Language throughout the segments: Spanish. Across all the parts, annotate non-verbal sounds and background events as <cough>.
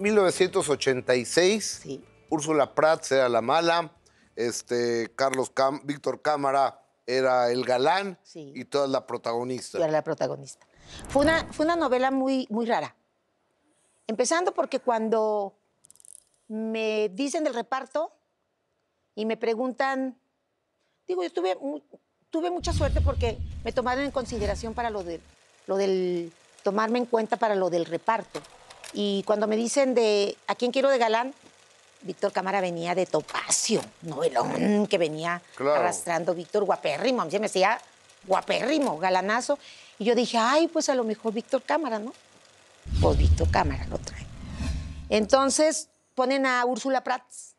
1986, Úrsula Prats era la mala, este, Carlos Víctor Cámara era el galán y toda la protagonista. era la protagonista. Fue una, fue una novela muy, muy rara. Empezando porque cuando me dicen del reparto y me preguntan, digo, yo tuve, mucha suerte porque me tomaron en consideración para lo, de, lo del, tomarme en cuenta para lo del reparto. Y cuando me dicen de a quién quiero de galán, Víctor Cámara venía de Topacio, novelón que venía arrastrando Víctor guapérrimo. A mí se me decía guapérrimo, galanazo. Y yo dije, ay, pues a lo mejor Víctor Cámara, ¿no? Pues Víctor Cámara lo trae. Entonces ponen a Úrsula Prats.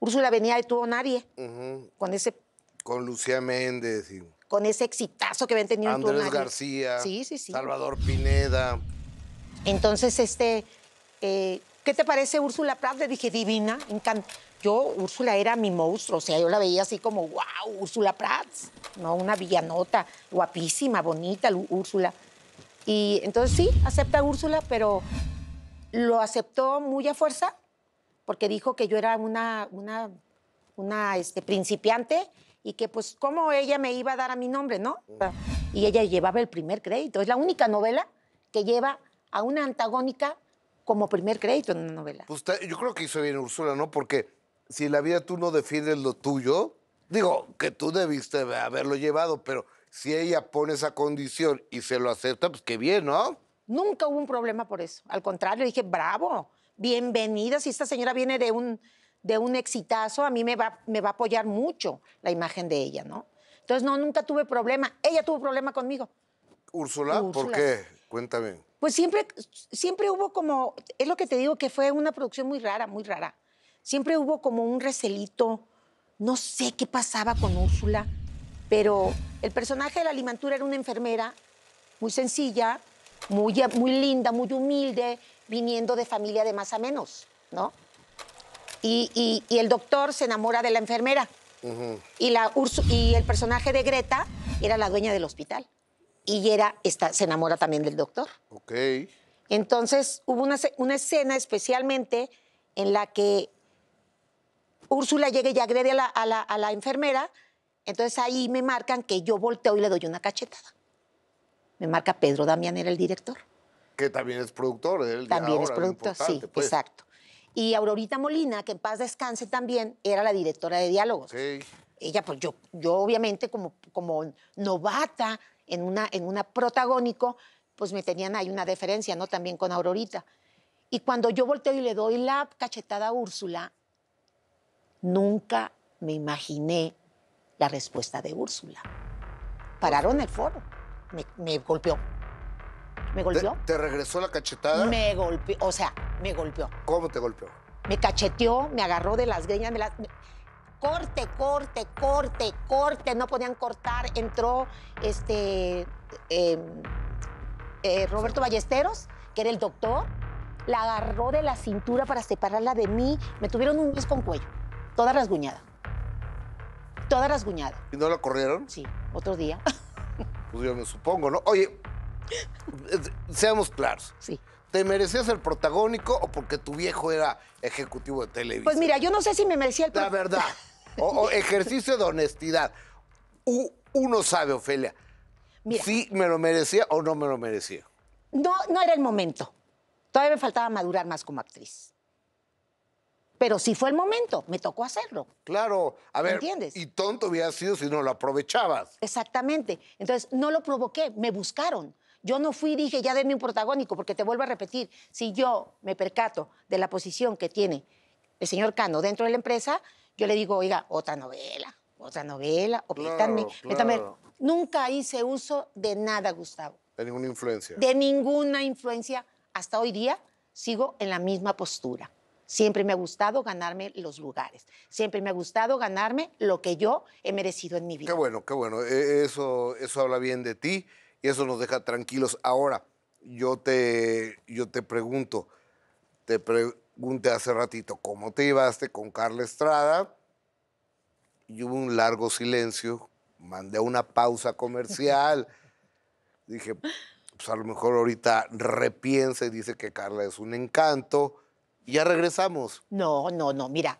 Úrsula venía de tuvo Nadie. Con ese. Con Lucía Méndez. Con ese exitazo que habían tenido en Andrés García. Sí, sí, sí. Salvador Pineda. Entonces, este, eh, ¿qué te parece Úrsula Pratt? Le dije, divina, encanta. Yo, Úrsula era mi monstruo, o sea, yo la veía así como, wow, Úrsula Pratt, ¿no? Una villanota, guapísima, bonita, Úrsula. Y entonces sí, acepta Úrsula, pero lo aceptó muy a fuerza, porque dijo que yo era una, una, una este, principiante y que pues cómo ella me iba a dar a mi nombre, ¿no? Y ella llevaba el primer crédito. Es la única novela que lleva a una antagónica como primer crédito en una novela. Pues yo creo que hizo bien Úrsula, ¿no? Porque si en la vida tú no defiendes lo tuyo, digo, que tú debiste haberlo llevado, pero si ella pone esa condición y se lo acepta, pues qué bien, ¿no? Nunca hubo un problema por eso. Al contrario, dije, bravo, bienvenida. Si esta señora viene de un, de un exitazo, a mí me va, me va a apoyar mucho la imagen de ella, ¿no? Entonces, no, nunca tuve problema. Ella tuvo problema conmigo. Úrsula, ¿por qué? Cuéntame. Pues siempre, siempre hubo como, es lo que te digo, que fue una producción muy rara, muy rara. Siempre hubo como un recelito, no sé qué pasaba con Úrsula, pero el personaje de la alimentura era una enfermera muy sencilla, muy, muy linda, muy humilde, viniendo de familia de más a menos, ¿no? Y, y, el doctor se enamora de la enfermera. y, la y el personaje de Greta era la dueña del hospital y Yera se enamora también del doctor. Ok. Entonces hubo una, escena especialmente en la que Úrsula llega y agrede a la, a, la, enfermera. Entonces ahí me marcan que yo volteo y le doy una cachetada. Me marca Pedro Damián, era el director. Que también es productor. Él también es productor, sí, pues. exacto. Y Aurorita Molina, que en paz descanse también, era la directora de diálogos. Ella, pues yo, yo obviamente como, como novata, en una, en una protagónico, pues me tenían ahí una diferencia, ¿no? También con Aurorita. Y cuando yo volteo y le doy la cachetada a Úrsula, nunca me imaginé la respuesta de Úrsula. Pararon el foro. Me, golpeó. ¿Me golpeó? ¿Te, regresó la cachetada? Me golpeó, o sea, me golpeó. ¿Cómo te golpeó? Me cacheteó, me agarró de las greñas, me las corte, corte, corte, corte, no podían cortar, entró este em, eh, Roberto Ballesteros, que era el doctor, la agarró de la cintura para separarla de mí, me tuvieron un mes con cuello, toda rasguñada, toda rasguñada. ¿Y no la corrieron? Sí, otro día. <laughs> Pues yo me supongo, ¿no? Oye, seamos claros. Sí. ¿Te merecías el protagónico o porque tu viejo era ejecutivo de televisión? Pues mira, yo no sé si me merecía el La verdad. <laughs> O, ejercicio de honestidad. uno sabe, Ofelia, si me lo merecía o no me lo merecía. No, no era el momento. Todavía me faltaba madurar más como actriz. Pero sí fue el momento, me tocó hacerlo. Claro, a ver, ¿entiendes? y tonto hubiera sido si no lo aprovechabas. Exactamente. Entonces, no lo provoqué, me buscaron. Yo no fui y dije, ya denme un protagónico, porque te vuelvo a repetir, si yo me percato de la posición que tiene el señor Cano dentro de la empresa, yo le digo, oiga, otra novela, otra novela, o claro, Nunca hice uso de nada, Gustavo. De ninguna influencia. De ninguna influencia. Hasta hoy día sigo en la misma postura. Siempre me ha gustado ganarme los lugares. Siempre me ha gustado ganarme lo que yo he merecido en mi vida. Qué bueno, qué bueno. E, e, eso, eso habla bien de ti y eso nos deja tranquilos. Ahora, yo te, yo te pregunto, te pregunté hace ratito, ¿cómo te ibaste con Carla Estrada? Y hubo un largo silencio, mandé una pausa comercial. <laughs> Dije, pues a lo mejor ahorita repiensa y dice que Carla es un encanto. Y ya regresamos. No, no, no, mira,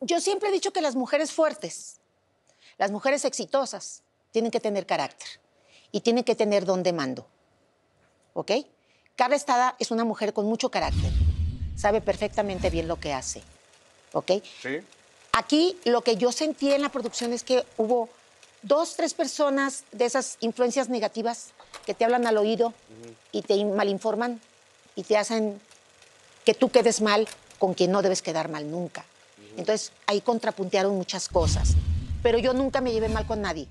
yo siempre he dicho que las mujeres fuertes, las mujeres exitosas, tienen que tener carácter y tienen que tener don de mando. ¿Ok? Carla Estrada es una mujer con mucho carácter, sabe perfectamente bien lo que hace. ¿Ok? Sí. Aquí lo que yo sentí en la producción es que hubo dos, tres personas de esas influencias negativas que te hablan al oído y te malinforman y te hacen que tú quedes mal con quien no debes quedar mal nunca. Entonces ahí contrapuntearon muchas cosas. Pero yo nunca me llevé mal con nadie.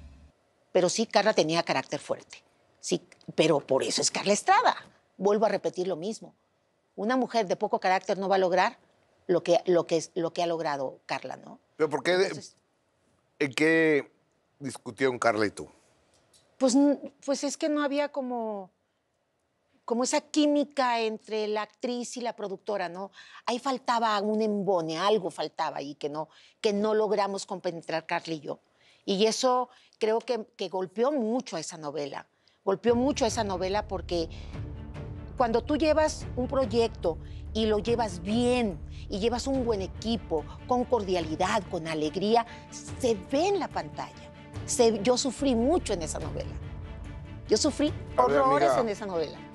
Pero sí, Carla tenía carácter fuerte. Sí, pero por eso es Carla Estrada. Vuelvo a repetir lo mismo una mujer de poco carácter no va a lograr lo que, lo que, lo que ha logrado Carla, ¿no? ¿Pero por qué, en qué discutieron Carla y tú? Pues, pues es que no había como, como esa química entre la actriz y la productora, ¿no? Ahí faltaba un embone, algo faltaba ahí que no, que no logramos compenetrar Carla y yo. Y eso creo que, golpeó mucho a esa novela golpeó mucho a esa novela porque cuando tú llevas un proyecto y lo llevas bien y llevas un buen equipo, con cordialidad, con alegría, se ve en la pantalla. Se, yo sufrí mucho en esa novela. Yo sufrí horrores en esa novela.